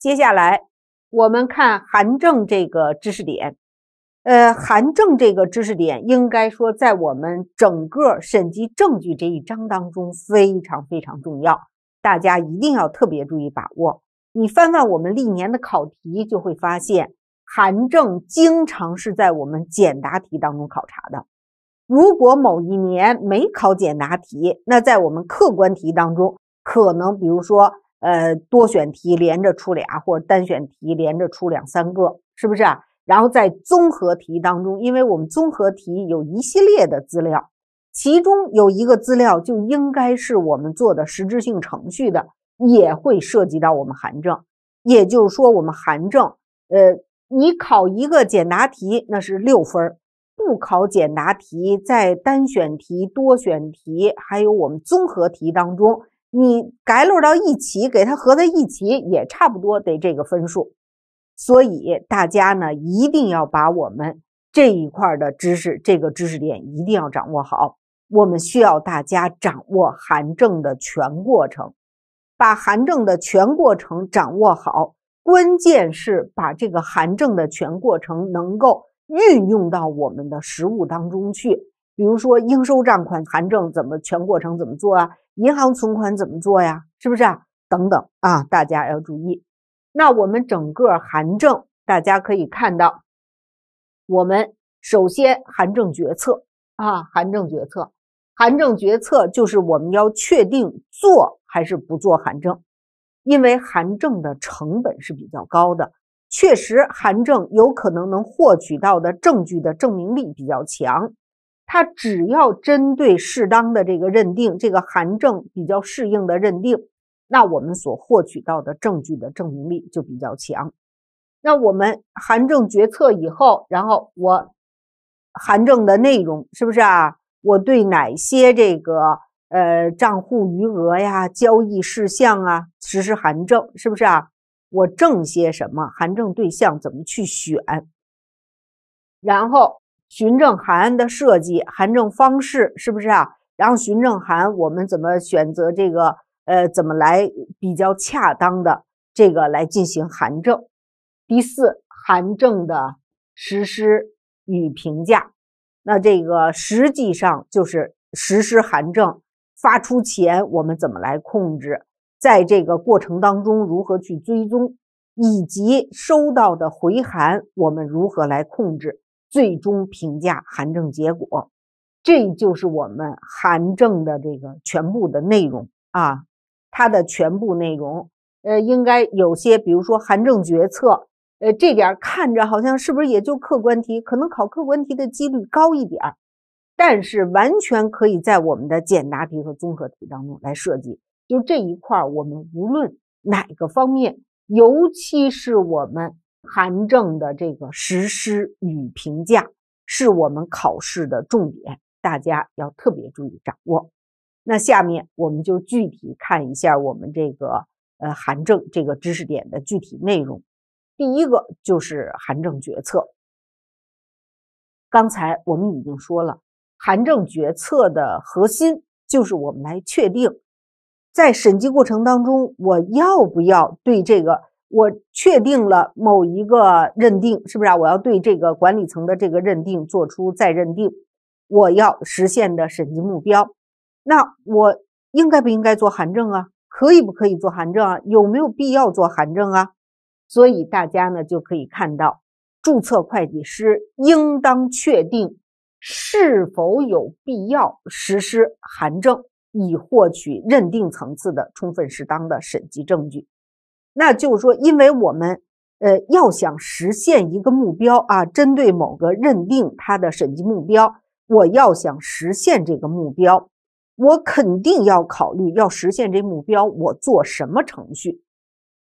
接下来，我们看函证这个知识点。呃，函证这个知识点应该说在我们整个审计证据这一章当中非常非常重要，大家一定要特别注意把握。你翻翻我们历年的考题，就会发现函证经常是在我们简答题当中考察的。如果某一年没考简答题，那在我们客观题当中，可能比如说。呃，多选题连着出俩，或者单选题连着出两三个，是不是？然后在综合题当中，因为我们综合题有一系列的资料，其中有一个资料就应该是我们做的实质性程序的，也会涉及到我们函证。也就是说，我们函证，呃，你考一个简答题那是六分不考简答题，在单选题、多选题，还有我们综合题当中。你该录到一起，给它合在一起，也差不多得这个分数。所以大家呢，一定要把我们这一块的知识，这个知识点一定要掌握好。我们需要大家掌握函证的全过程，把函证的全过程掌握好。关键是把这个函证的全过程能够运用到我们的实务当中去。比如说应收账款函证怎么全过程怎么做啊？银行存款怎么做呀？是不是？啊？等等啊，大家要注意。那我们整个函证，大家可以看到，我们首先函证决策啊，函证决策，函证决策就是我们要确定做还是不做函证，因为函证的成本是比较高的，确实，函证有可能能获取到的证据的证明力比较强。它只要针对适当的这个认定，这个函证比较适应的认定，那我们所获取到的证据的证明力就比较强。那我们函证决策以后，然后我函证的内容是不是啊？我对哪些这个呃账户余额呀、交易事项啊实施函证，是不是啊？我证些什么？函证对象怎么去选？然后。询证函的设计、函证方式是不是啊？然后询证函我们怎么选择这个？呃，怎么来比较恰当的这个来进行函证？第四，函证的实施与评价，那这个实际上就是实施函证发出前我们怎么来控制？在这个过程当中如何去追踪，以及收到的回函我们如何来控制？最终评价函证结果，这就是我们函证的这个全部的内容啊，它的全部内容。呃，应该有些，比如说函证决策，呃，这点看着好像是不是也就客观题，可能考客观题的几率高一点儿，但是完全可以在我们的简答题和综合题当中来设计。就这一块儿，我们无论哪个方面，尤其是我们。韩证的这个实施与评价是我们考试的重点，大家要特别注意掌握。那下面我们就具体看一下我们这个呃韩政这个知识点的具体内容。第一个就是韩证决策。刚才我们已经说了，韩证决策的核心就是我们来确定，在审计过程当中我要不要对这个。我确定了某一个认定，是不是啊？我要对这个管理层的这个认定做出再认定，我要实现的审计目标，那我应该不应该做函证啊？可以不可以做函证啊？有没有必要做函证啊？所以大家呢就可以看到，注册会计师应当确定是否有必要实施函证，以获取认定层次的充分适当的审计证据。那就是说，因为我们，呃，要想实现一个目标啊，针对某个认定它的审计目标，我要想实现这个目标，我肯定要考虑要实现这目标，我做什么程序？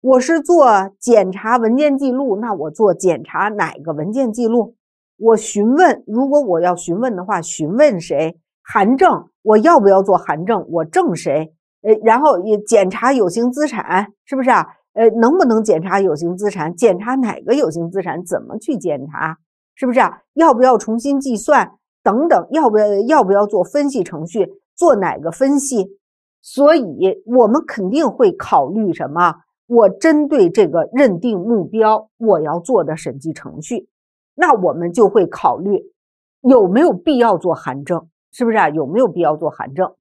我是做检查文件记录，那我做检查哪个文件记录？我询问，如果我要询问的话，询问谁？函证，我要不要做函证？我证谁？呃，然后也检查有形资产，是不是啊？呃，能不能检查有形资产？检查哪个有形资产？怎么去检查？是不是？要不要重新计算？等等，要不要要不要做分析程序？做哪个分析？所以，我们肯定会考虑什么？我针对这个认定目标，我要做的审计程序，那我们就会考虑有没有必要做函证，是不是？有没有必要做函证？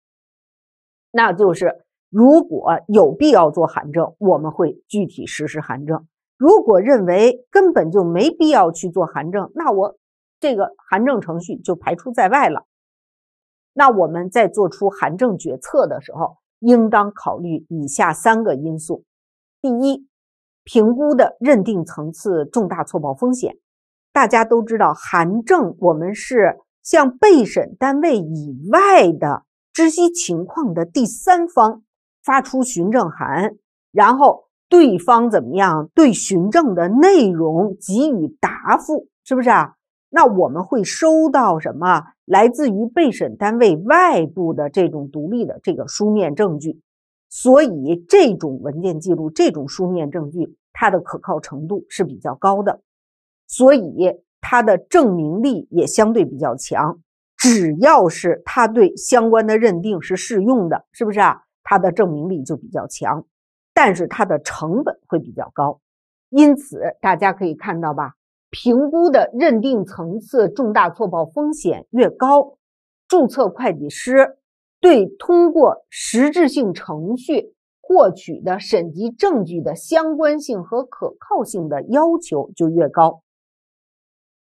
那就是。如果有必要做函证，我们会具体实施函证；如果认为根本就没必要去做函证，那我这个函证程序就排除在外了。那我们在做出函证决策的时候，应当考虑以下三个因素：第一，评估的认定层次重大错报风险。大家都知道，函证我们是向被审单位以外的知悉情况的第三方。发出询证函，然后对方怎么样对询证的内容给予答复，是不是啊？那我们会收到什么？来自于被审单位外部的这种独立的这个书面证据，所以这种文件记录、这种书面证据，它的可靠程度是比较高的，所以它的证明力也相对比较强。只要是它对相关的认定是适用的，是不是啊？它的证明力就比较强，但是它的成本会比较高，因此大家可以看到吧，评估的认定层次重大错报风险越高，注册会计师对通过实质性程序获取的审计证据的相关性和可靠性的要求就越高。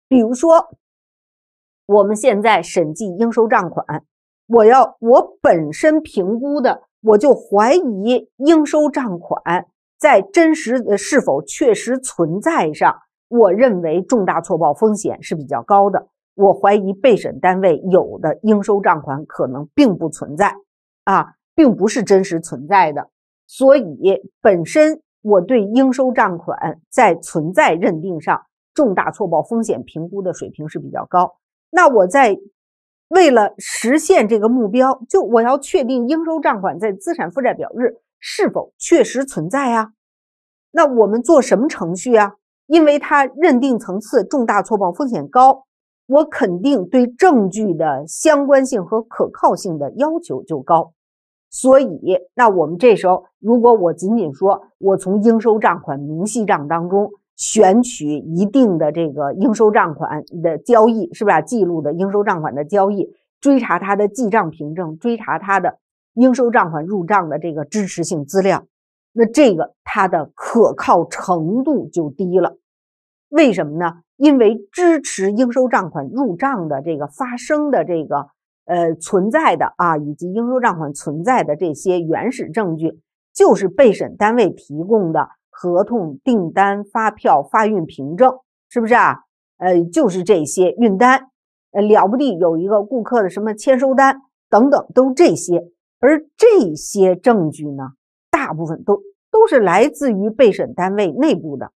比如说，我们现在审计应收账款，我要我本身评估的。我就怀疑应收账款在真实是否确实存在上，我认为重大错报风险是比较高的。我怀疑被审单位有的应收账款可能并不存在啊，并不是真实存在的。所以本身我对应收账款在存在认定上重大错报风险评估的水平是比较高。那我在。为了实现这个目标，就我要确定应收账款在资产负债表日是否确实存在啊？那我们做什么程序啊？因为它认定层次重大错报风险高，我肯定对证据的相关性和可靠性的要求就高。所以，那我们这时候如果我仅仅说我从应收账款明细账当中，选取一定的这个应收账款的交易，是吧？记录的应收账款的交易？追查它的记账凭证，追查它的应收账款入账的这个支持性资料，那这个它的可靠程度就低了。为什么呢？因为支持应收账款入账的这个发生的这个呃存在的啊，以及应收账款存在的这些原始证据，就是被审单位提供的。合同、订单、发票、发运凭证，是不是啊？呃，就是这些运单，呃，了不得有一个顾客的什么签收单等等，都这些。而这些证据呢，大部分都都是来自于备审单位内部的，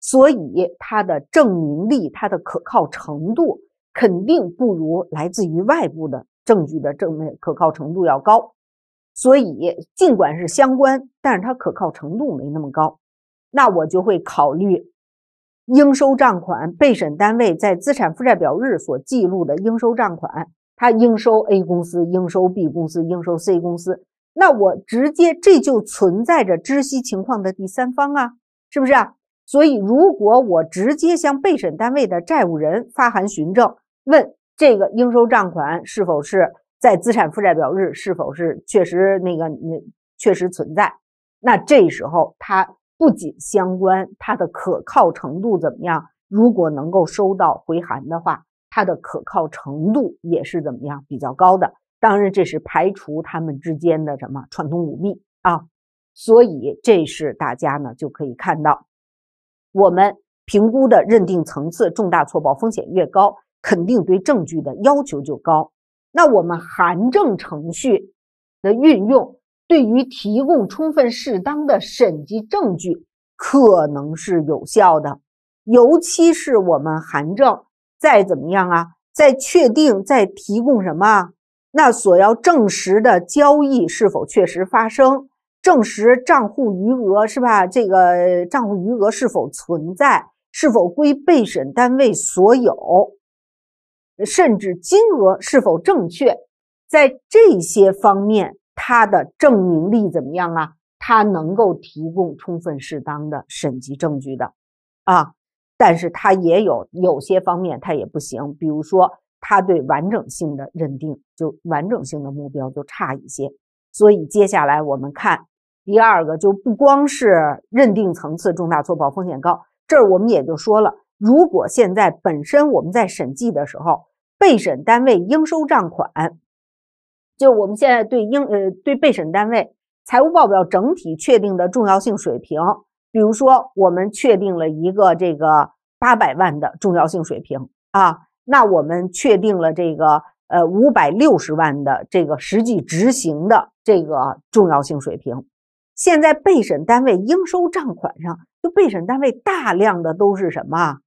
所以它的证明力、它的可靠程度，肯定不如来自于外部的证据的证明可靠程度要高。所以，尽管是相关，但是它可靠程度没那么高，那我就会考虑应收账款被审单位在资产负债表日所记录的应收账款，它应收 A 公司、应收 B 公司、应收 C 公司，那我直接这就存在着知悉情况的第三方啊，是不是啊？所以，如果我直接向被审单位的债务人发函询证，问这个应收账款是否是。在资产负债表日是否是确实那个你确实存在？那这时候它不仅相关，它的可靠程度怎么样？如果能够收到回函的话，它的可靠程度也是怎么样比较高的？当然这是排除他们之间的什么串通舞弊啊。所以这是大家呢就可以看到，我们评估的认定层次重大错报风险越高，肯定对证据的要求就高。那我们函证程序的运用，对于提供充分适当的审计证据，可能是有效的。尤其是我们函证，再怎么样啊，再确定，在提供什么？那所要证实的交易是否确实发生？证实账户余额是吧？这个账户余额是否存在？是否归被审单位所有？甚至金额是否正确，在这些方面，它的证明力怎么样啊？它能够提供充分适当的审计证据的啊？但是它也有有些方面它也不行，比如说它对完整性的认定就完整性的目标就差一些。所以接下来我们看第二个，就不光是认定层次重大错报风险高，这儿我们也就说了，如果现在本身我们在审计的时候。备审单位应收账款，就我们现在对应呃对备审单位财务报表整体确定的重要性水平，比如说我们确定了一个这个八百万的重要性水平啊，那我们确定了这个呃五百六十万的这个实际执行的这个重要性水平。现在备审单位应收账款上，就备审单位大量的都是什么？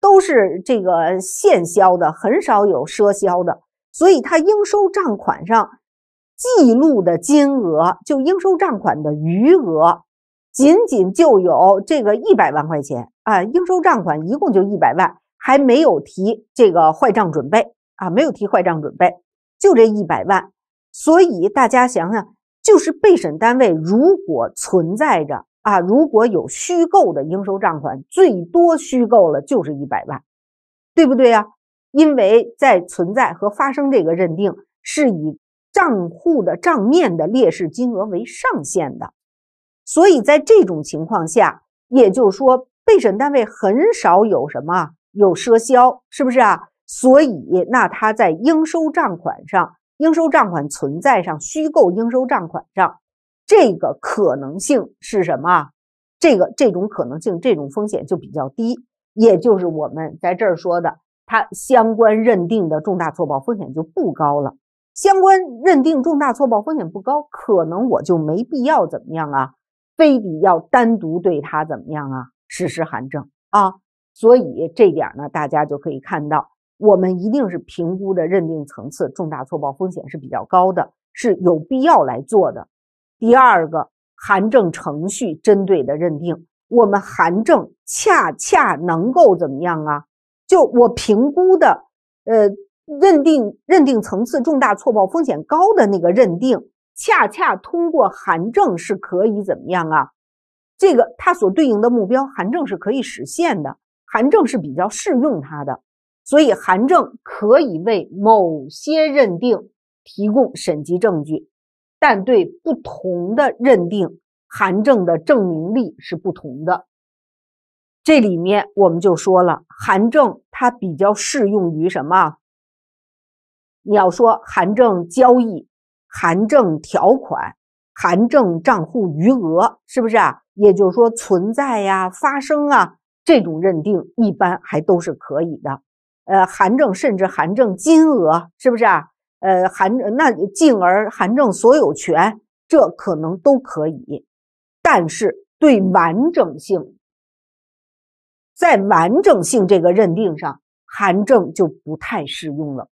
都是这个现销的，很少有赊销的，所以它应收账款上记录的金额，就应收账款的余额，仅仅就有这个一百万块钱啊，应收账款一共就一百万，还没有提这个坏账准备啊，没有提坏账准备，就这一百万。所以大家想想，就是备审单位如果存在着。啊，如果有虚构的应收账款，最多虚构了就是一百万，对不对呀？因为在存在和发生这个认定是以账户的账面的劣势金额为上限的，所以在这种情况下，也就是说，被审单位很少有什么有赊销，是不是啊？所以，那他在应收账款上，应收账款存在上虚构应收账款上。这个可能性是什么？这个这种可能性，这种风险就比较低，也就是我们在这儿说的，它相关认定的重大错报风险就不高了。相关认定重大错报风险不高，可能我就没必要怎么样啊，非得要单独对它怎么样啊实施函证啊。所以这点呢，大家就可以看到，我们一定是评估的认定层次重大错报风险是比较高的，是有必要来做的。第二个函证程序针对的认定，我们函证恰恰能够怎么样啊？就我评估的，呃，认定认定层次重大错报风险高的那个认定，恰恰通过函证是可以怎么样啊？这个它所对应的目标，函证是可以实现的，函证是比较适用它的，所以函证可以为某些认定提供审计证据。但对不同的认定，函证的证明力是不同的。这里面我们就说了，函证它比较适用于什么？你要说函证交易、函证条款、函证账户余额，是不是啊？也就是说存在呀、发生啊这种认定，一般还都是可以的。呃，函证甚至函证金额，是不是啊？呃，韩那进而韩正所有权，这可能都可以，但是对完整性，在完整性这个认定上，函证就不太适用了。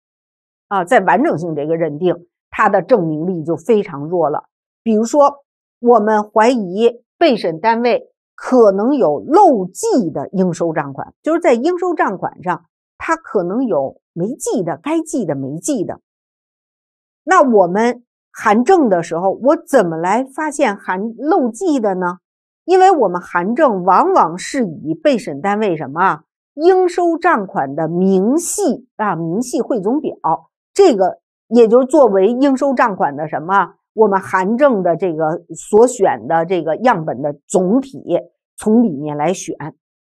啊，在完整性这个认定，它的证明力就非常弱了。比如说，我们怀疑被审单位可能有漏记的应收账款，就是在应收账款上，它可能有没记的，该记的没记的。那我们函证的时候，我怎么来发现函漏记的呢？因为我们函证往往是以被审单位什么应收账款的明细啊，明细汇总表这个，也就是作为应收账款的什么，我们函证的这个所选的这个样本的总体，从里面来选。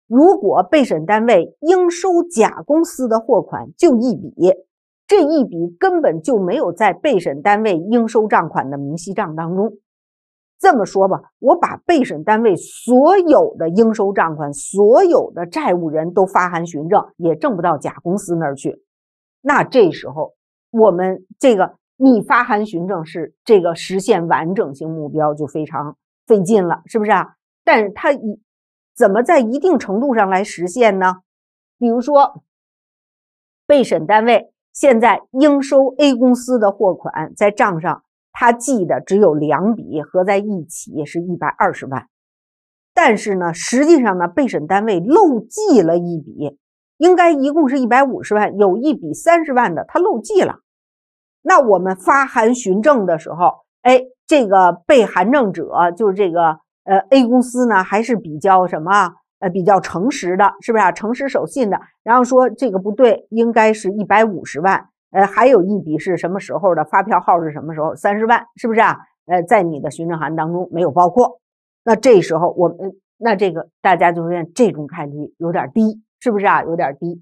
如果被审单位应收甲公司的货款就一笔。这一笔根本就没有在被审单位应收账款的明细账当中。这么说吧，我把被审单位所有的应收账款、所有的债务人都发函询证，也证不到甲公司那儿去。那这时候我们这个你发函询证是这个实现完整性目标就非常费劲了，是不是啊？但是它一怎么在一定程度上来实现呢？比如说被审单位。现在应收 A 公司的货款在账上，他记的只有两笔，合在一起是一百二十万。但是呢，实际上呢，被审单位漏记了一笔，应该一共是一百五十万，有一笔三十万的他漏记了。那我们发函询证的时候，哎，这个被函证者就是这个呃 A 公司呢，还是比较什么？呃，比较诚实的，是不是啊？诚实守信的，然后说这个不对，应该是一百五十万。呃，还有一笔是什么时候的发票号是什么时候三十万，是不是啊？呃，在你的询证函当中没有包括。那这时候我们，那这个大家就会这种概题有点低，是不是啊？有点低。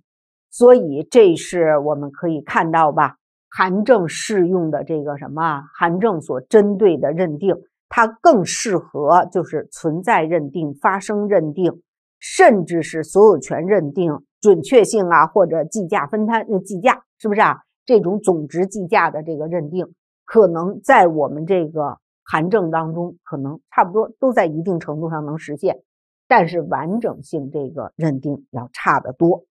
所以这是我们可以看到吧？函证适用的这个什么？函证所针对的认定，它更适合就是存在认定、发生认定。甚至是所有权认定准确性啊，或者计价分摊用计价，是不是啊？这种总值计价的这个认定，可能在我们这个函证当中，可能差不多都在一定程度上能实现，但是完整性这个认定要差得多。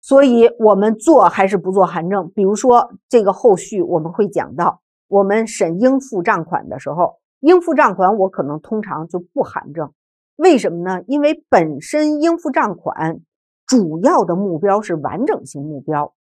所以我们做还是不做函证？比如说这个后续我们会讲到，我们审应付账款的时候，应付账款我可能通常就不函证。为什么呢？因为本身应付账款主要的目标是完整性目标，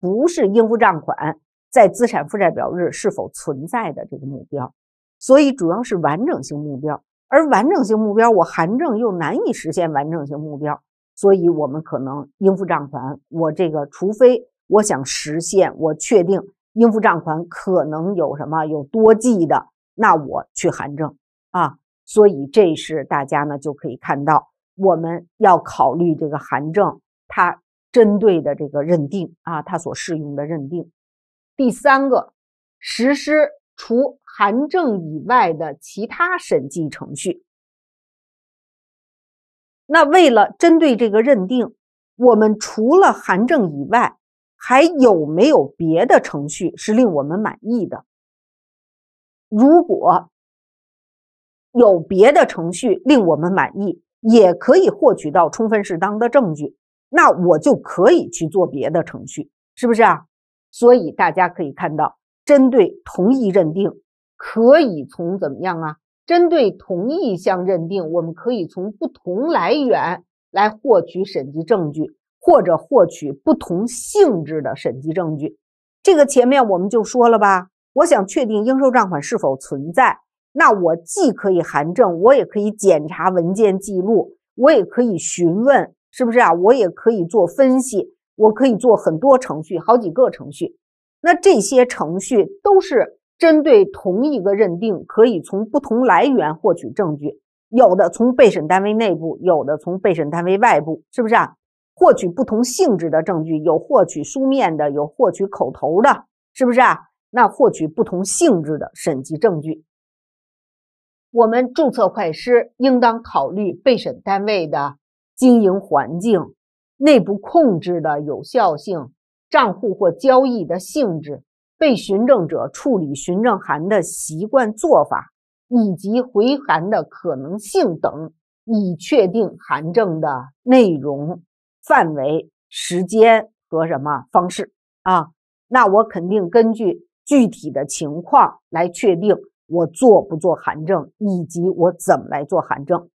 不是应付账款在资产负债表日是否存在的这个目标，所以主要是完整性目标。而完整性目标，我函证又难以实现完整性目标，所以我们可能应付账款，我这个除非我想实现，我确定应付账款可能有什么有多记的，那我去函证啊。所以，这是大家呢就可以看到，我们要考虑这个函证，它针对的这个认定啊，它所适用的认定。第三个，实施除函证以外的其他审计程序。那为了针对这个认定，我们除了函证以外，还有没有别的程序是令我们满意的？如果？有别的程序令我们满意，也可以获取到充分适当的证据，那我就可以去做别的程序，是不是啊？所以大家可以看到，针对同一认定，可以从怎么样啊？针对同一项认定，我们可以从不同来源来获取审计证据，或者获取不同性质的审计证据。这个前面我们就说了吧。我想确定应收账款是否存在。那我既可以函证，我也可以检查文件记录，我也可以询问，是不是啊？我也可以做分析，我可以做很多程序，好几个程序。那这些程序都是针对同一个认定，可以从不同来源获取证据，有的从被审单位内部，有的从被审单位外部，是不是啊？获取不同性质的证据，有获取书面的，有获取口头的，是不是啊？那获取不同性质的审计证据。我们注册会计师应当考虑被审单位的经营环境、内部控制的有效性、账户或交易的性质、被询证者处理询证函的习惯做法以及回函的可能性等，以确定函证的内容、范围、时间和什么方式啊？那我肯定根据具体的情况来确定。我做不做函证，以及我怎么来做函证，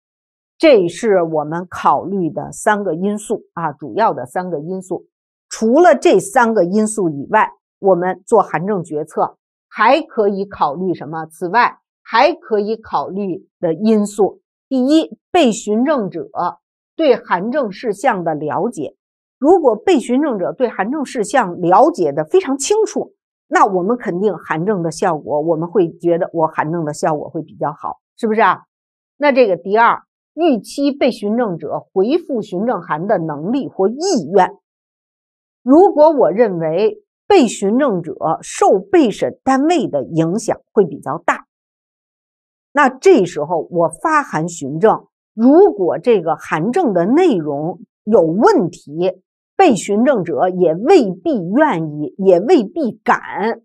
这是我们考虑的三个因素啊，主要的三个因素。除了这三个因素以外，我们做函证决策还可以考虑什么？此外还可以考虑的因素：第一，被询证者对函证事项的了解。如果被询证者对函证事项了解的非常清楚。那我们肯定函证的效果，我们会觉得我函证的效果会比较好，是不是啊？那这个第二，预期被询证者回复询证函的能力或意愿。如果我认为被询证者受被审单位的影响会比较大，那这时候我发函询证，如果这个函证的内容有问题。被询证者也未必愿意，也未必敢，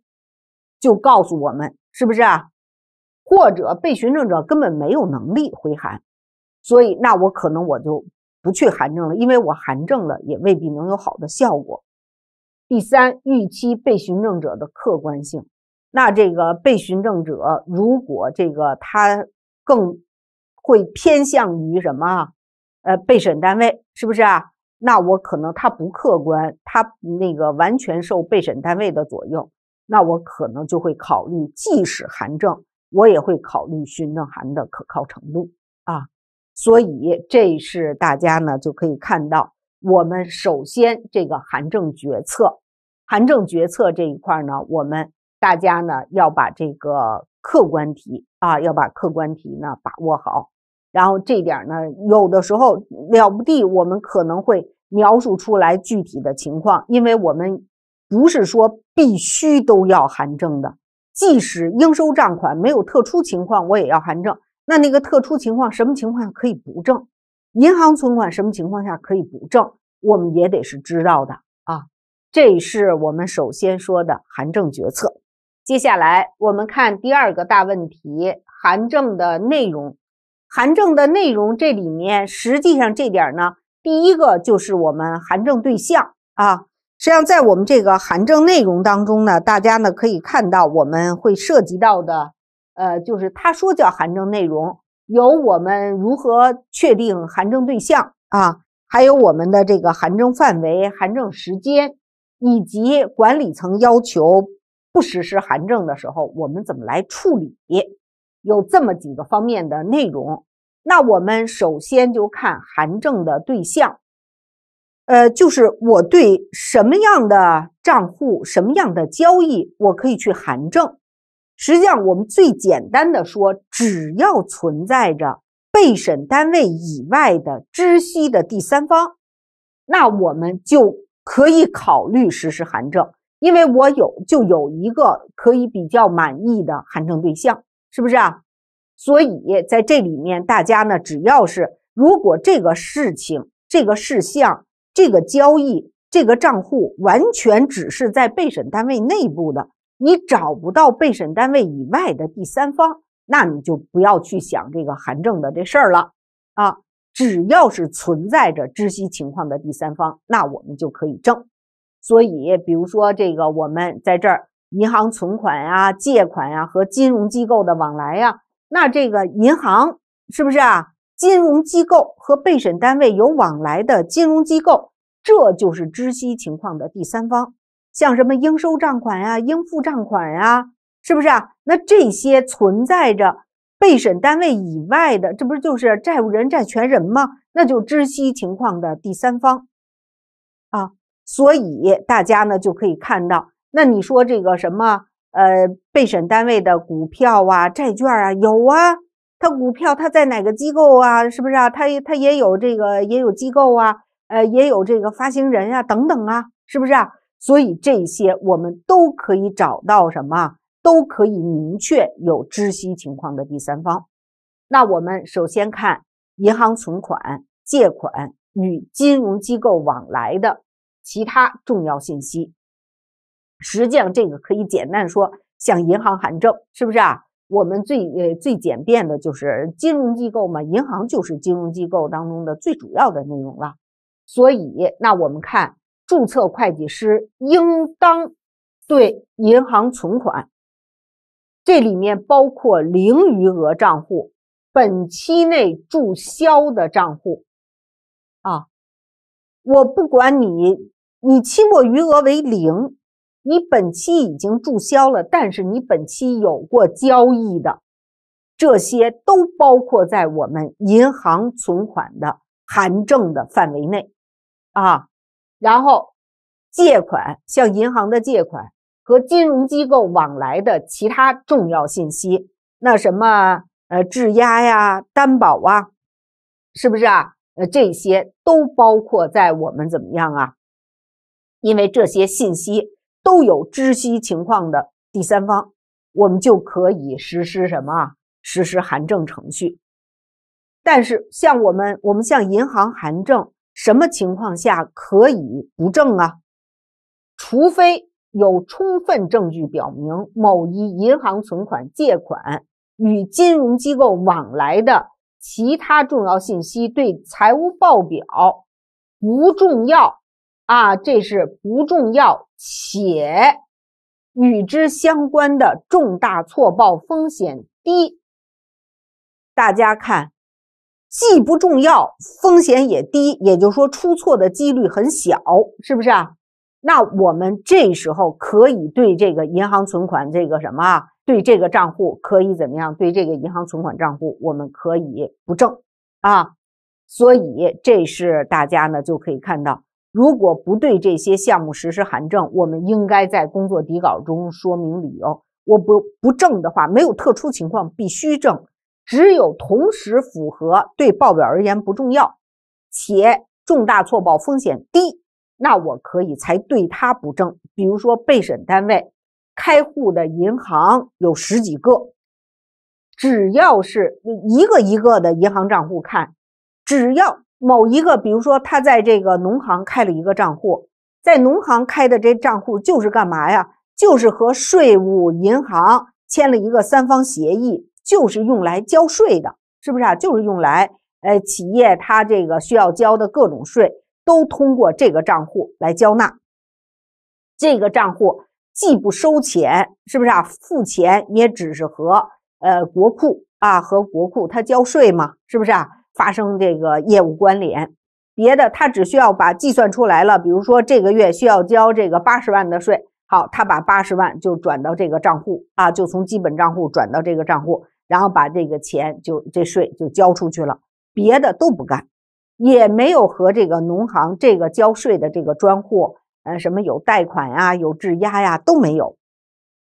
就告诉我们是不是啊？或者被询证者根本没有能力回函，所以那我可能我就不去函证了，因为我函证了也未必能有好的效果。第三，预期被询证者的客观性。那这个被询证者如果这个他更会偏向于什么？呃，被审单位是不是啊？那我可能他不客观，他那个完全受备审单位的左右，那我可能就会考虑，即使函证，我也会考虑询证函的可靠程度啊。所以这是大家呢就可以看到，我们首先这个函证决策，函证决策这一块呢，我们大家呢要把这个客观题啊，要把客观题呢把握好。然后这点呢，有的时候了不得，我们可能会描述出来具体的情况，因为我们不是说必须都要函证的。即使应收账款没有特殊情况，我也要函证。那那个特殊情况，什么情况下可以不证？银行存款什么情况下可以不证？我们也得是知道的啊。这是我们首先说的函证决策。接下来我们看第二个大问题：函证的内容。函证的内容，这里面实际上这点呢，第一个就是我们函证对象啊。实际上，在我们这个函证内容当中呢，大家呢可以看到，我们会涉及到的，呃，就是他说叫函证内容，有我们如何确定函证对象啊，还有我们的这个函证范围、函证时间，以及管理层要求不实施函证的时候，我们怎么来处理。有这么几个方面的内容，那我们首先就看函证的对象，呃，就是我对什么样的账户、什么样的交易，我可以去函证。实际上，我们最简单的说，只要存在着被审单位以外的知悉的第三方，那我们就可以考虑实施函证，因为我有就有一个可以比较满意的函证对象。是不是啊？所以在这里面，大家呢，只要是如果这个事情、这个事项、这个交易、这个账户完全只是在被审单位内部的，你找不到被审单位以外的第三方，那你就不要去想这个函证的这事儿了啊。只要是存在着知悉情况的第三方，那我们就可以证。所以，比如说这个，我们在这儿。银行存款呀、借款呀和金融机构的往来呀，那这个银行是不是啊？金融机构和被审单位有往来的金融机构，这就是知悉情况的第三方。像什么应收账款呀、应付账款呀，是不是啊？那这些存在着被审单位以外的，这不就是债务人、债权人吗？那就知悉情况的第三方啊。所以大家呢就可以看到。那你说这个什么呃，被审单位的股票啊、债券啊，有啊？他股票他在哪个机构啊？是不是啊？他他也有这个也有机构啊？呃，也有这个发行人啊等等啊，是不是啊？所以这些我们都可以找到什么？都可以明确有知悉情况的第三方。那我们首先看银行存款、借款与金融机构往来的其他重要信息。实际上，这个可以简单说，像银行函证，是不是啊？我们最呃最简便的就是金融机构嘛，银行就是金融机构当中的最主要的内容了。所以，那我们看注册会计师应当对银行存款，这里面包括零余额账户、本期内注销的账户啊，我不管你你期末余额为零。你本期已经注销了，但是你本期有过交易的，这些都包括在我们银行存款的函证的范围内，啊，然后借款向银行的借款和金融机构往来的其他重要信息，那什么呃质押呀、担保啊，是不是啊？呃，这些都包括在我们怎么样啊？因为这些信息。都有知悉情况的第三方，我们就可以实施什么？实施函证程序。但是，像我们，我们向银行函证，什么情况下可以不证啊？除非有充分证据表明某一银行存款、借款与金融机构往来的其他重要信息对财务报表不重要。啊，这是不重要且与之相关的重大错报风险低。大家看，既不重要，风险也低，也就是说出错的几率很小，是不是啊？那我们这时候可以对这个银行存款这个什么，啊，对这个账户可以怎么样？对这个银行存款账户，我们可以不挣啊。所以这是大家呢就可以看到。如果不对这些项目实施函证，我们应该在工作底稿中说明理由。我不不正的话，没有特殊情况必须正，只有同时符合对报表而言不重要，且重大错报风险低，那我可以才对它不正。比如说，被审单位开户的银行有十几个，只要是一个一个的银行账户看，只要。某一个，比如说他在这个农行开了一个账户，在农行开的这账户就是干嘛呀？就是和税务银行签了一个三方协议，就是用来交税的，是不是啊？就是用来，呃，企业他这个需要交的各种税，都通过这个账户来交纳。这个账户既不收钱，是不是啊？付钱也只是和，呃，国库啊，和国库他交税嘛，是不是啊？发生这个业务关联，别的他只需要把计算出来了，比如说这个月需要交这个八十万的税，好，他把八十万就转到这个账户啊，就从基本账户转到这个账户，然后把这个钱就这税就交出去了，别的都不干，也没有和这个农行这个交税的这个专户，呃，什么有贷款呀、有质押呀都没有，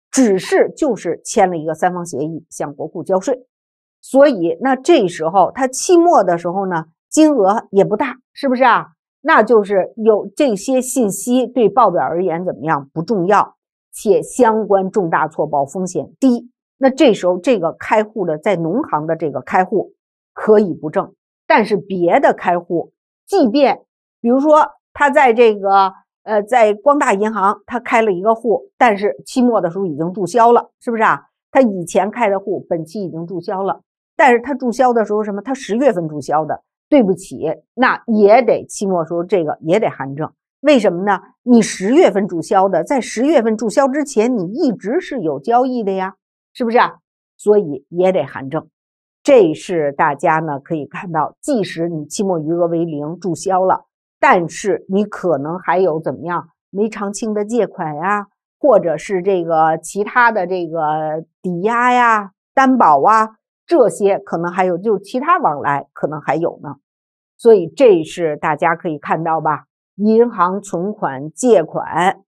只是就是签了一个三方协议，向国库交税。所以，那这时候他期末的时候呢，金额也不大，是不是啊？那就是有这些信息对报表而言怎么样？不重要，且相关重大错报风险低。那这时候这个开户的在农行的这个开户可以不挣，但是别的开户，即便比如说他在这个呃在光大银行他开了一个户，但是期末的时候已经注销了，是不是啊？他以前开的户本期已经注销了。但是他注销的时候，什么？他十月份注销的，对不起，那也得期末时候这个也得函证。为什么呢？你十月份注销的，在十月份注销之前，你一直是有交易的呀，是不是？所以也得函证。这是大家呢可以看到，即使你期末余额为零，注销了，但是你可能还有怎么样没偿清的借款呀，或者是这个其他的这个抵押呀、担保啊。这些可能还有，就其他往来可能还有呢，所以这是大家可以看到吧？银行存款、借款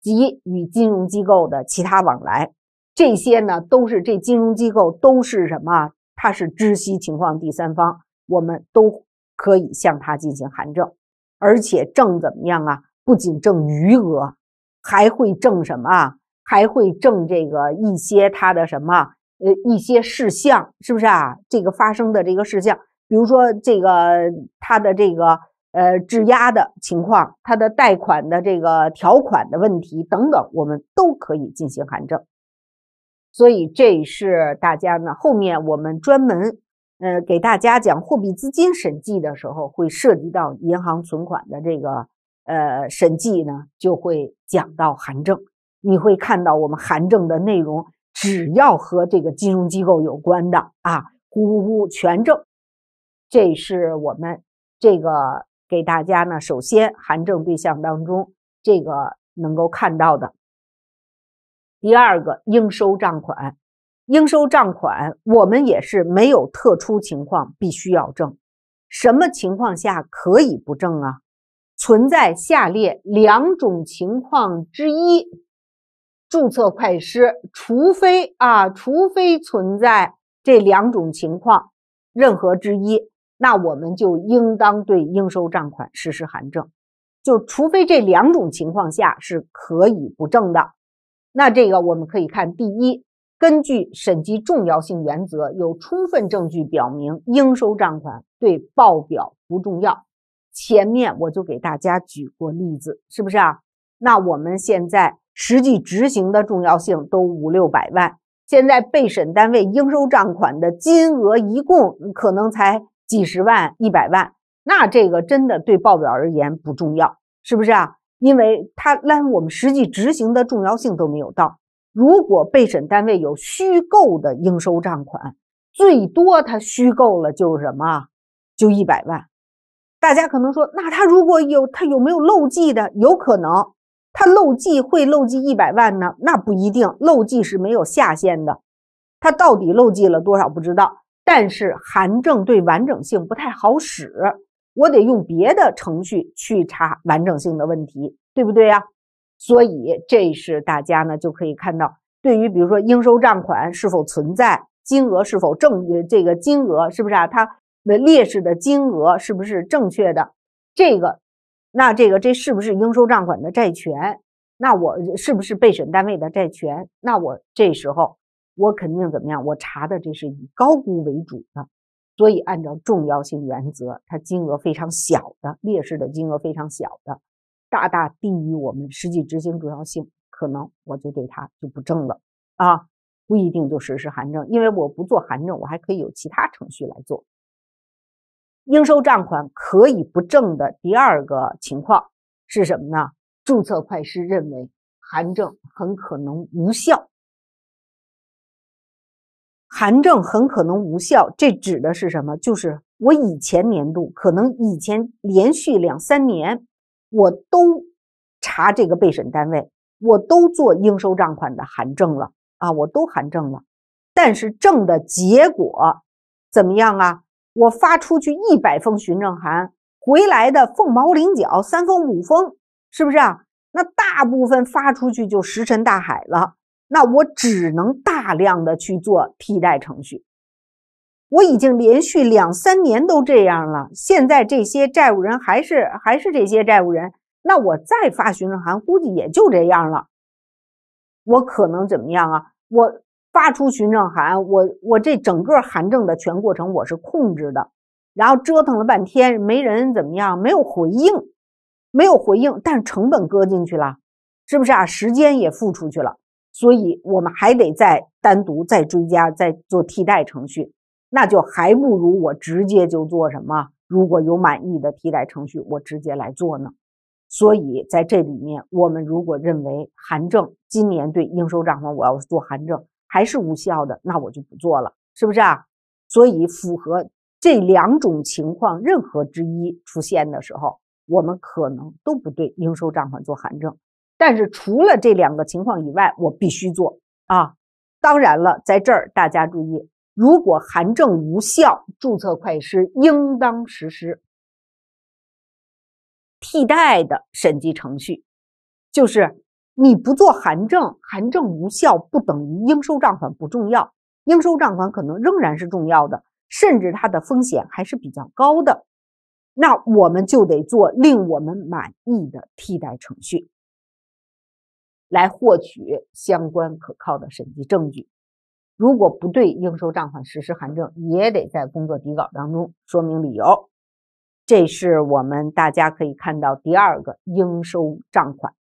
及与金融机构的其他往来，这些呢都是这金融机构都是什么？它是知悉情况第三方，我们都可以向它进行函证，而且证怎么样啊？不仅证余额，还会证什么？还会证这个一些它的什么？呃，一些事项是不是啊？这个发生的这个事项，比如说这个他的这个呃质押的情况，他的贷款的这个条款的问题等等，我们都可以进行函证。所以这是大家呢，后面我们专门呃给大家讲货币资金审计的时候，会涉及到银行存款的这个呃审计呢，就会讲到函证。你会看到我们函证的内容。只要和这个金融机构有关的啊，呼呼权证，这是我们这个给大家呢，首先函证对象当中这个能够看到的。第二个应收账款，应收账款我们也是没有特殊情况必须要证，什么情况下可以不证啊？存在下列两种情况之一。注册会计师，除非啊，除非存在这两种情况任何之一，那我们就应当对应收账款实施函证。就除非这两种情况下是可以不证的。那这个我们可以看，第一，根据审计重要性原则，有充分证据表明应收账款对报表不重要。前面我就给大家举过例子，是不是啊？那我们现在。实际执行的重要性都五六百万，现在被审单位应收账款的金额一共可能才几十万、一百万，那这个真的对报表而言不重要，是不是啊？因为它连我们实际执行的重要性都没有到。如果被审单位有虚构的应收账款，最多它虚构了就是什么？就一百万。大家可能说，那他如果有他有没有漏记的？有可能。他漏记会漏记一百万呢？那不一定，漏记是没有下限的。他到底漏记了多少不知道，但是函证对完整性不太好使，我得用别的程序去查完整性的问题，对不对呀？所以这是大家呢就可以看到，对于比如说应收账款是否存在、金额是否正，这个金额是不是啊？它劣势的金额是不是正确的？这个。那这个这是不是应收账款的债权？那我是不是被审单位的债权？那我这时候我肯定怎么样？我查的这是以高估为主的，所以按照重要性原则，它金额非常小的，劣势的金额非常小的，大大低于我们实际执行重要性，可能我就对它就不正了啊，不一定就实施函证，因为我不做函证，我还可以有其他程序来做。应收账款可以不正的第二个情况是什么呢？注册会计师认为函证很可能无效，函证很可能无效，这指的是什么？就是我以前年度可能以前连续两三年，我都查这个备审单位，我都做应收账款的函证了啊，我都函证了，但是证的结果怎么样啊？我发出去一百封询证函，回来的凤毛麟角，三封五封，是不是啊？那大部分发出去就石沉大海了。那我只能大量的去做替代程序。我已经连续两三年都这样了，现在这些债务人还是还是这些债务人，那我再发询证函，估计也就这样了。我可能怎么样啊？我。发出询证函，我我这整个函证的全过程我是控制的，然后折腾了半天没人怎么样，没有回应，没有回应，但成本搁进去了，是不是啊？时间也付出去了，所以我们还得再单独再追加再做替代程序，那就还不如我直接就做什么？如果有满意的替代程序，我直接来做呢。所以在这里面，我们如果认为函证今年对应收账款我要做函证。还是无效的，那我就不做了，是不是啊？所以符合这两种情况任何之一出现的时候，我们可能都不对应收账款做函证。但是除了这两个情况以外，我必须做啊。当然了，在这儿大家注意，如果函证无效，注册会计师应当实施替代的审计程序，就是。你不做函证，函证无效不等于应收账款不重要，应收账款可能仍然是重要的，甚至它的风险还是比较高的，那我们就得做令我们满意的替代程序，来获取相关可靠的审计证据。如果不对应收账款实施函证，也得在工作底稿当中说明理由。这是我们大家可以看到第二个应收账款。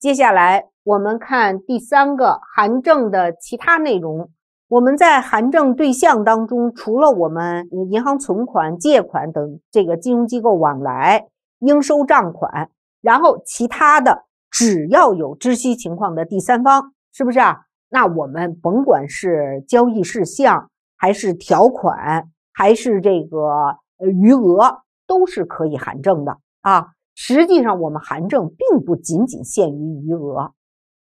接下来我们看第三个函证的其他内容。我们在函证对象当中，除了我们银行存款、借款等这个金融机构往来、应收账款，然后其他的只要有知悉情况的第三方，是不是？啊？那我们甭管是交易事项，还是条款，还是这个余额，都是可以函证的啊。实际上，我们函证并不仅仅限于余额，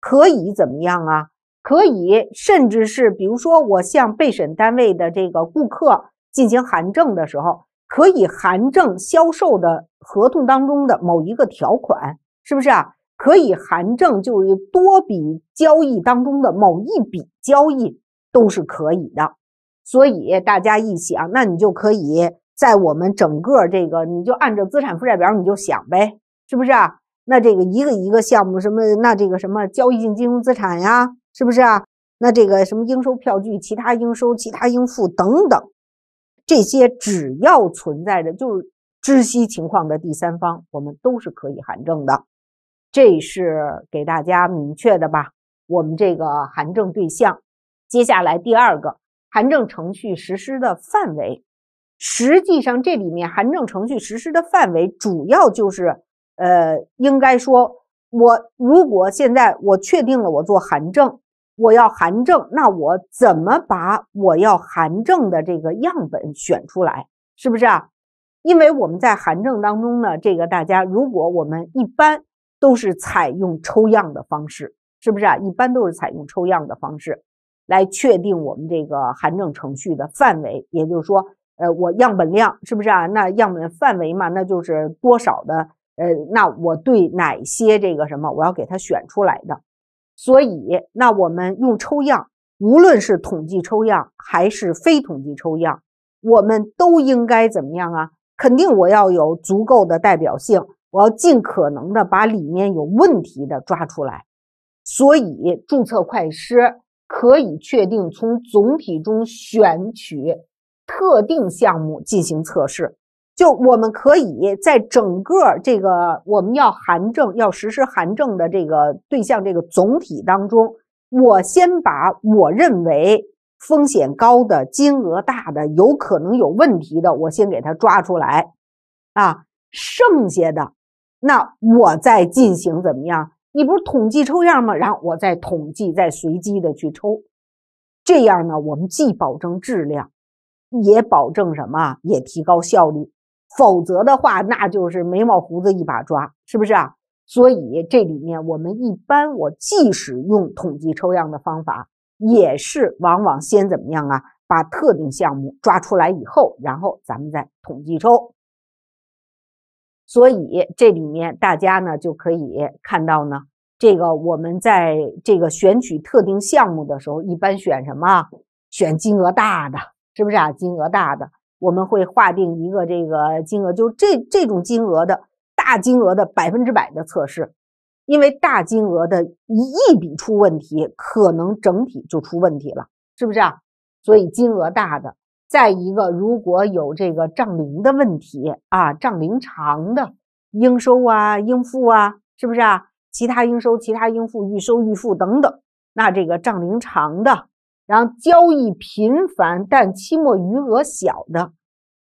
可以怎么样啊？可以，甚至是比如说，我向被审单位的这个顾客进行函证的时候，可以函证销售的合同当中的某一个条款，是不是啊？可以函证，就是多笔交易当中的某一笔交易都是可以的。所以大家一想，那你就可以。在我们整个这个，你就按照资产负债表，你就想呗，是不是啊？那这个一个一个项目什么？那这个什么交易性金融资产呀，是不是啊？那这个什么应收票据、其他应收、其他应付等等，这些只要存在的，就是知悉情况的第三方，我们都是可以函证的。这是给大家明确的吧？我们这个函证对象。接下来第二个，函证程序实施的范围。实际上，这里面函证程序实施的范围主要就是，呃，应该说，我如果现在我确定了我做函证，我要函证，那我怎么把我要函证的这个样本选出来，是不是啊？因为我们在函证当中呢，这个大家如果我们一般都是采用抽样的方式，是不是啊？一般都是采用抽样的方式来确定我们这个函证程序的范围，也就是说。呃，我样本量是不是啊？那样本范围嘛，那就是多少的？呃，那我对哪些这个什么，我要给它选出来的。所以，那我们用抽样，无论是统计抽样还是非统计抽样，我们都应该怎么样啊？肯定我要有足够的代表性，我要尽可能的把里面有问题的抓出来。所以，注册会计师可以确定从总体中选取。特定项目进行测试，就我们可以在整个这个我们要函证要实施函证的这个对象这个总体当中，我先把我认为风险高的、金额大的、有可能有问题的，我先给它抓出来，啊，剩下的那我再进行怎么样？你不是统计抽样吗？然后我再统计，再随机的去抽，这样呢，我们既保证质量。也保证什么？也提高效率。否则的话，那就是眉毛胡子一把抓，是不是啊？所以这里面我们一般，我即使用统计抽样的方法，也是往往先怎么样啊？把特定项目抓出来以后，然后咱们再统计抽。所以这里面大家呢就可以看到呢，这个我们在这个选取特定项目的时候，一般选什么？选金额大的。是不是啊？金额大的，我们会划定一个这个金额，就这这种金额的大金额的百分之百的测试，因为大金额的一一笔出问题，可能整体就出问题了，是不是啊？所以金额大的，再一个如果有这个账龄的问题啊，账龄长的，应收啊、应付啊，是不是啊？其他应收、其他应付、预收、预付等等，那这个账龄长的。然后交易频繁但期末余额小的，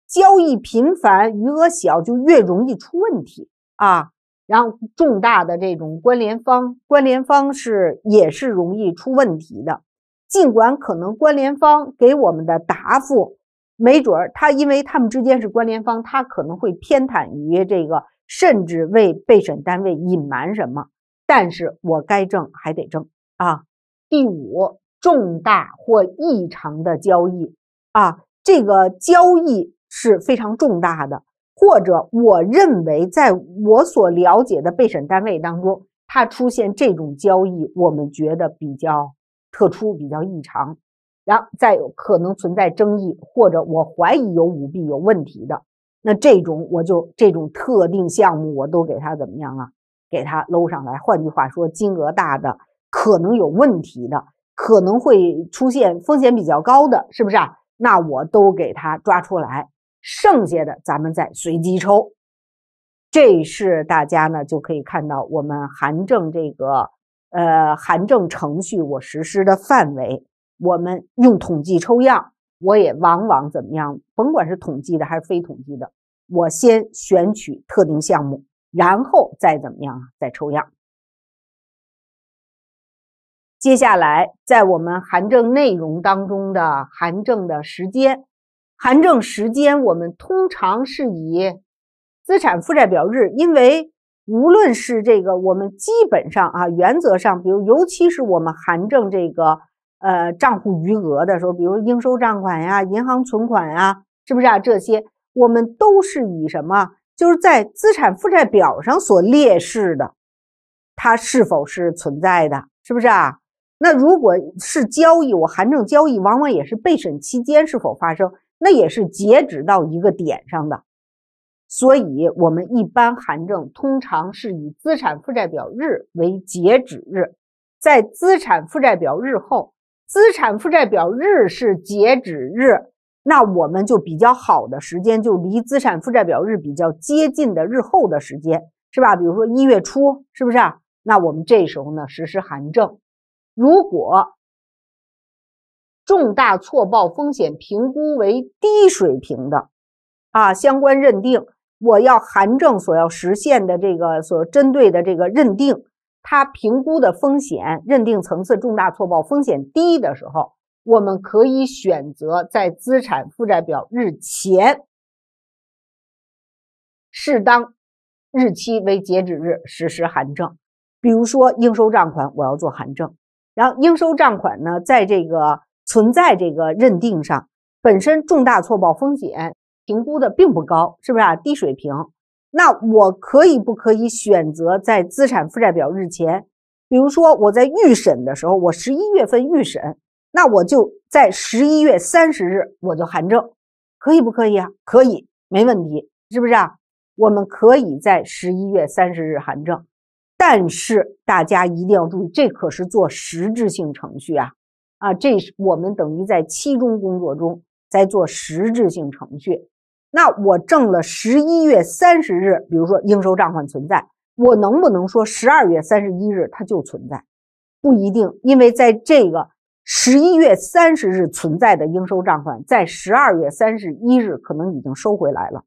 交易频繁余额小就越容易出问题啊。然后重大的这种关联方，关联方是也是容易出问题的。尽管可能关联方给我们的答复，没准儿他因为他们之间是关联方，他可能会偏袒于这个，甚至为被审单位隐瞒什么。但是我该证还得证啊。第五。重大或异常的交易啊，这个交易是非常重大的，或者我认为在我所了解的备审单位当中，它出现这种交易，我们觉得比较特殊、比较异常，然后再有可能存在争议，或者我怀疑有舞弊有问题的，那这种我就这种特定项目我都给他怎么样啊？给他搂上来。换句话说，金额大的可能有问题的。可能会出现风险比较高的，是不是啊？那我都给他抓出来，剩下的咱们再随机抽。这是大家呢就可以看到我们函证这个呃函证程序我实施的范围。我们用统计抽样，我也往往怎么样？甭管是统计的还是非统计的，我先选取特定项目，然后再怎么样再抽样。接下来，在我们函证内容当中的函证的时间，函证时间我们通常是以资产负债表日，因为无论是这个我们基本上啊原则上，比如尤其是我们函证这个呃账户余额的时候，比如应收账款呀、银行存款呀，是不是啊？这些我们都是以什么？就是在资产负债表上所列示的，它是否是存在的，是不是啊？那如果是交易，我函证交易往往也是备审期间是否发生，那也是截止到一个点上的。所以，我们一般函证通常是以资产负债表日为截止日，在资产负债表日后，资产负债表日是截止日，那我们就比较好的时间，就离资产负债表日比较接近的日后的时间，是吧？比如说一月初，是不是？那我们这时候呢，实施函证。如果重大错报风险评估为低水平的，啊，相关认定，我要函证所要实现的这个所针对的这个认定，它评估的风险认定层次重大错报风险低的时候，我们可以选择在资产负债表日前适当日期为截止日实施函证，比如说应收账款，我要做函证。然后应收账款呢，在这个存在这个认定上，本身重大错报风险评估的并不高，是不是啊？低水平。那我可以不可以选择在资产负债表日前，比如说我在预审的时候，我十一月份预审，那我就在十一月三十日我就函证，可以不可以啊？可以，没问题，是不是啊？我们可以在十一月三十日函证。但是大家一定要注意，这可是做实质性程序啊！啊，这是我们等于在期中工作中在做实质性程序。那我挣了十一月三十日，比如说应收账款存在，我能不能说十二月三十一日它就存在？不一定，因为在这个十一月三十日存在的应收账款，在十二月三十一日可能已经收回来了，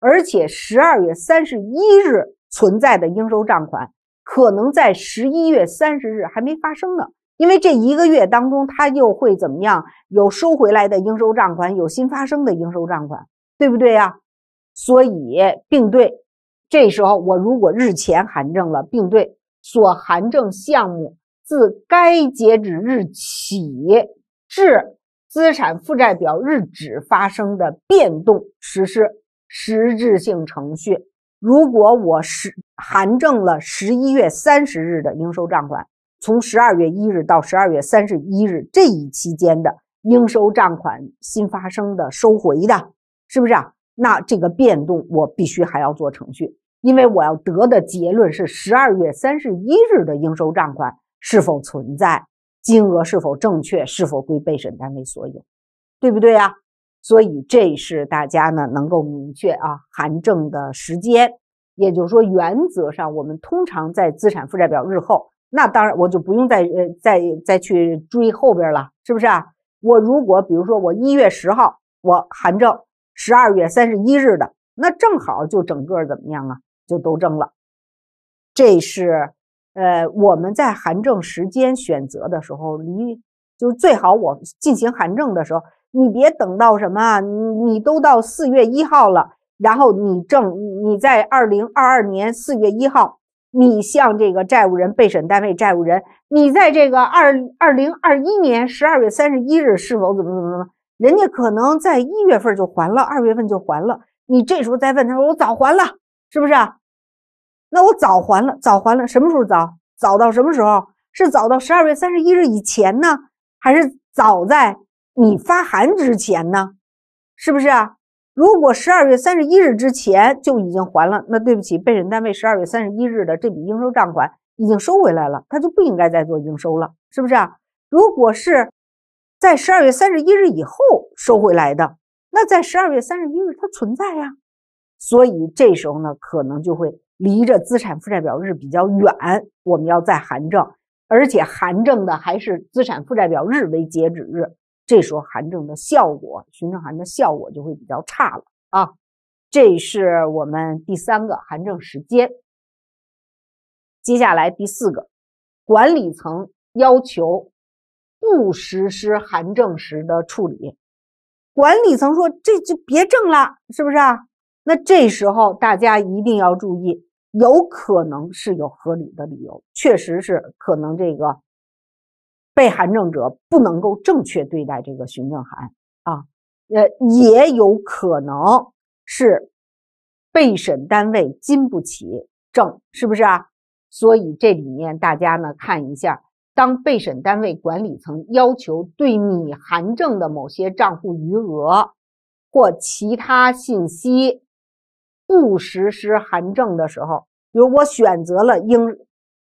而且十二月三十一日存在的应收账款。可能在十一月三十日还没发生呢，因为这一个月当中，它又会怎么样？有收回来的应收账款，有新发生的应收账款，对不对呀？所以，并对这时候我如果日前函证了，并对所函证项目自该截止日起至资产负债表日止发生的变动实施实质性程序。如果我是函证了十一月三十日的应收账款，从十二月一日到十二月三十一日这一期间的应收账款新发生的收回的，是不是啊？那这个变动我必须还要做程序，因为我要得的结论是十二月三十一日的应收账款是否存在，金额是否正确，是否归被审单位所有，对不对呀？所以这是大家呢能够明确啊，函证的时间，也就是说，原则上我们通常在资产负债表日后，那当然我就不用再呃再再去追后边了，是不是啊？我如果比如说我一月十号我函证十二月三十一日的，那正好就整个怎么样啊，就都证了。这是呃我们在函证时间选择的时候，离就是最好我进行函证的时候。你别等到什么啊？你你都到四月一号了，然后你正你在二零二二年四月一号，你向这个债务人被审单位债务人，你在这个二二零二一年十二月三十一日是否怎么怎么怎么？人家可能在一月份就还了，二月份就还了，你这时候再问他说我早还了，是不是啊？那我早还了，早还了，什么时候早？早到什么时候？是早到十二月三十一日以前呢，还是早在？你发函之前呢，是不是啊？如果十二月三十一日之前就已经还了，那对不起，被审单位十二月三十一日的这笔应收账款已经收回来了，他就不应该再做应收了，是不是啊？如果是在十二月三十一日以后收回来的，那在十二月三十一日它存在呀，所以这时候呢，可能就会离着资产负债表日比较远，我们要再函证，而且函证的还是资产负债表日为截止日。这时候函证的效果，循证函的效果就会比较差了啊。这是我们第三个函证时间。接下来第四个，管理层要求不实施函证时的处理，管理层说这就别证了，是不是啊？那这时候大家一定要注意，有可能是有合理的理由，确实是可能这个。被函证者不能够正确对待这个询证函啊，呃，也有可能是被审单位经不起证，是不是啊？所以这里面大家呢看一下，当被审单位管理层要求对你函证的某些账户余额或其他信息不实施函证的时候，如果选择了应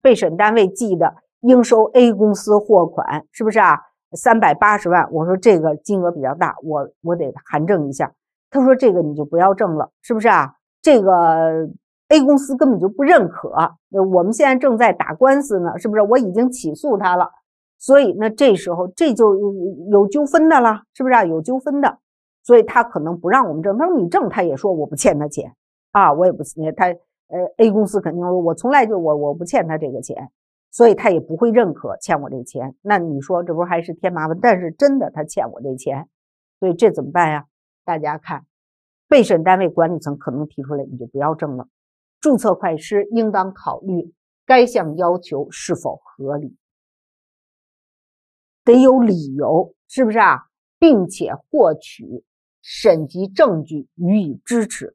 被审单位记的。应收 A 公司货款是不是啊？三百八十万。我说这个金额比较大，我我得函证一下。他说这个你就不要证了，是不是啊？这个 A 公司根本就不认可。我们现在正在打官司呢，是不是？我已经起诉他了。所以那这时候这就有有纠纷的了，是不是啊？有纠纷的，所以他可能不让我们证。他说你证，他也说我不欠他钱啊，我也不他呃 A 公司肯定我从来就我我不欠他这个钱。所以他也不会认可欠我这钱，那你说这不是还是添麻烦？但是真的他欠我这钱，所以这怎么办呀？大家看，被审单位管理层可能提出来，你就不要挣了。注册会计师应当考虑该项要求是否合理，得有理由，是不是啊？并且获取审计证据予以支持。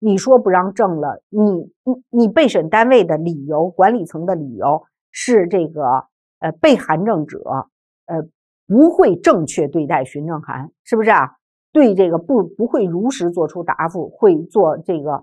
你说不让挣了，你你你被审单位的理由，管理层的理由。是这个呃，被函证者呃不会正确对待询证函，是不是啊？对这个不不会如实做出答复，会做这个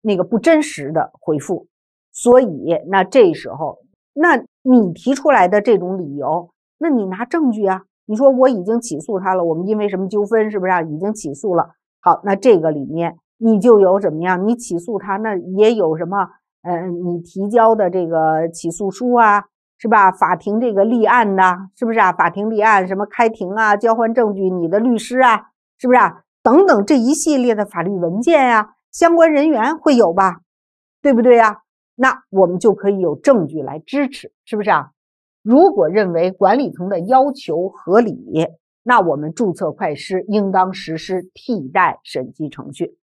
那个不真实的回复。所以那这时候，那你提出来的这种理由，那你拿证据啊？你说我已经起诉他了，我们因为什么纠纷，是不是啊？已经起诉了？好，那这个里面你就有怎么样？你起诉他，那也有什么？呃，你提交的这个起诉书啊，是吧？法庭这个立案呐，是不是啊？法庭立案，什么开庭啊，交换证据，你的律师啊，是不是啊？等等这一系列的法律文件呀，相关人员会有吧？对不对呀？那我们就可以有证据来支持，是不是啊？如果认为管理层的要求合理，那我们注册会计师应当实施替代审计程序。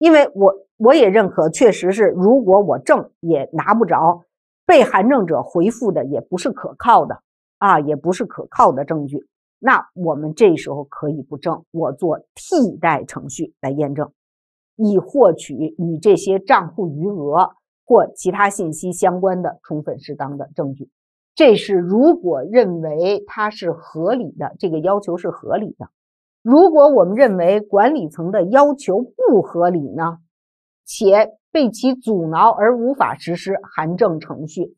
因为我我也认可，确实是，如果我证也拿不着，被函证者回复的也不是可靠的，啊，也不是可靠的证据，那我们这时候可以不证，我做替代程序来验证，以获取与这些账户余额或其他信息相关的充分适当的证据。这是如果认为它是合理的，这个要求是合理的。如果我们认为管理层的要求不合理呢，且被其阻挠而无法实施函证程序，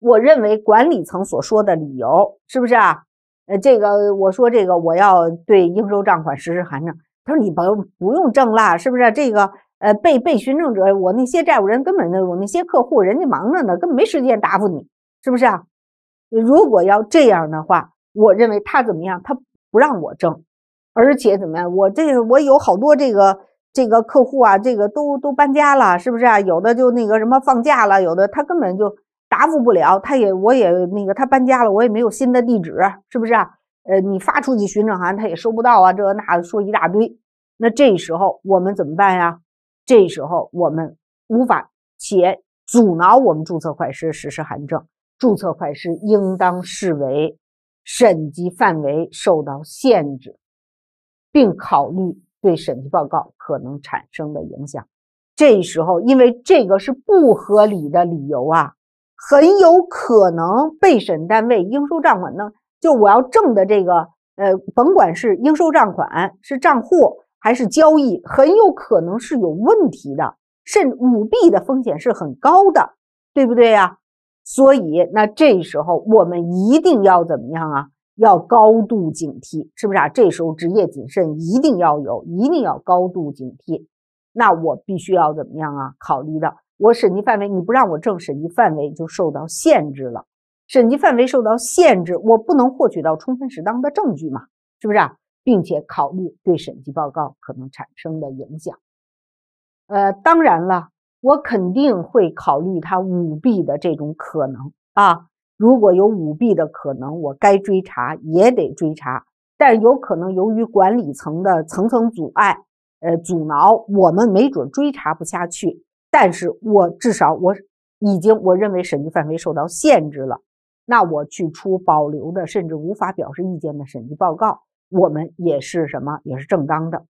我认为管理层所说的理由是不是啊？呃，这个我说这个我要对应收账款实施函证，他说你不用不用证了，是不是？这个呃，被被询证者我那些债务人根本的我那些客户人家忙着呢，根本没时间答复你，是不是啊？如果要这样的话。我认为他怎么样？他不让我争，而且怎么样？我这我有好多这个这个客户啊，这个都都搬家了，是不是啊？有的就那个什么放假了，有的他根本就答复不了，他也我也那个他搬家了，我也没有新的地址，是不是啊？呃，你发出去询证函他也收不到啊，这那说一大堆。那这时候我们怎么办呀？这时候我们无法且阻挠我们注册会计师实施函证，注册会计师应当视为。审计范围受到限制，并考虑对审计报告可能产生的影响。这时候，因为这个是不合理的理由啊，很有可能被审单位应收账款呢，就我要挣的这个，呃，甭管是应收账款、是账户还是交易，很有可能是有问题的，甚至舞弊的风险是很高的，对不对呀？所以，那这时候我们一定要怎么样啊？要高度警惕，是不是啊？这时候职业谨慎一定要有，一定要高度警惕。那我必须要怎么样啊？考虑到我审计范围，你不让我证，审计范围就受到限制了，审计范围受到限制，我不能获取到充分适当的证据嘛，是不是？啊？并且考虑对审计报告可能产生的影响。呃，当然了。我肯定会考虑他舞弊的这种可能啊！如果有舞弊的可能，我该追查也得追查，但有可能由于管理层的层层阻碍、呃阻挠，我们没准追查不下去。但是我至少我已经我认为审计范围受到限制了，那我去出保留的，甚至无法表示意见的审计报告，我们也是什么也是正当的。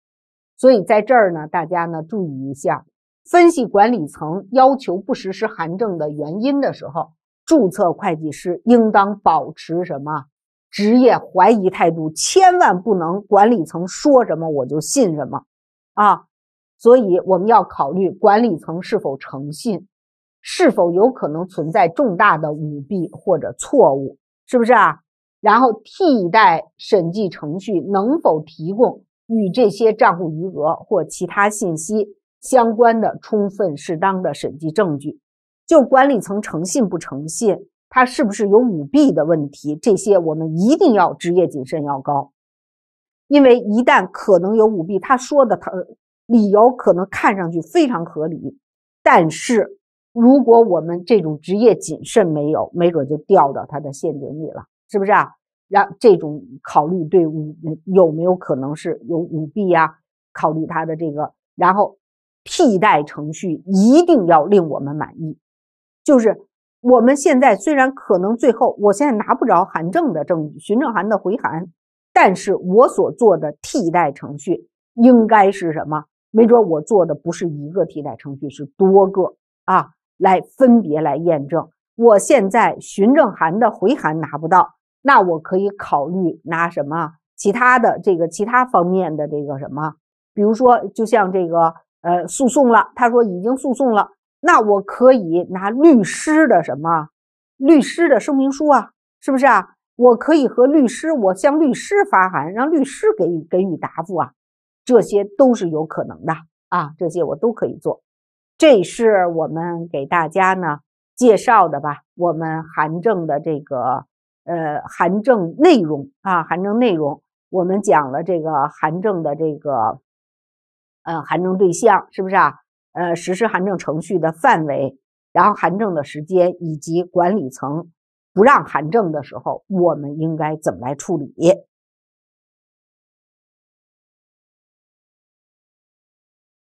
所以在这儿呢，大家呢注意一下。分析管理层要求不实施函证的原因的时候，注册会计师应当保持什么职业怀疑态度？千万不能管理层说什么我就信什么啊！所以我们要考虑管理层是否诚信，是否有可能存在重大的舞弊或者错误，是不是啊？然后替代审计程序能否提供与这些账户余额或其他信息？相关的充分适当的审计证据，就管理层诚信不诚信，他是不是有舞弊的问题？这些我们一定要职业谨慎要高，因为一旦可能有舞弊，他说的他理由可能看上去非常合理，但是如果我们这种职业谨慎没有，没准就掉到他的陷阱里了，是不是啊？让这种考虑对舞有没有可能是有舞弊啊？考虑他的这个，然后。替代程序一定要令我们满意，就是我们现在虽然可能最后我现在拿不着函证的证据、询证函的回函，但是我所做的替代程序应该是什么？没准我做的不是一个替代程序，是多个啊，来分别来验证。我现在询证函的回函拿不到，那我可以考虑拿什么其他的这个其他方面的这个什么，比如说就像这个。呃，诉讼了，他说已经诉讼了，那我可以拿律师的什么律师的声明书啊，是不是啊？我可以和律师，我向律师发函，让律师给予给予答复啊，这些都是有可能的啊，这些我都可以做。这是我们给大家呢介绍的吧，我们函证的这个呃函证内容啊，函证内容，我们讲了这个函证的这个。呃，函证对象是不是啊？呃，实施函证程序的范围，然后函证的时间以及管理层不让函证的时候，我们应该怎么来处理？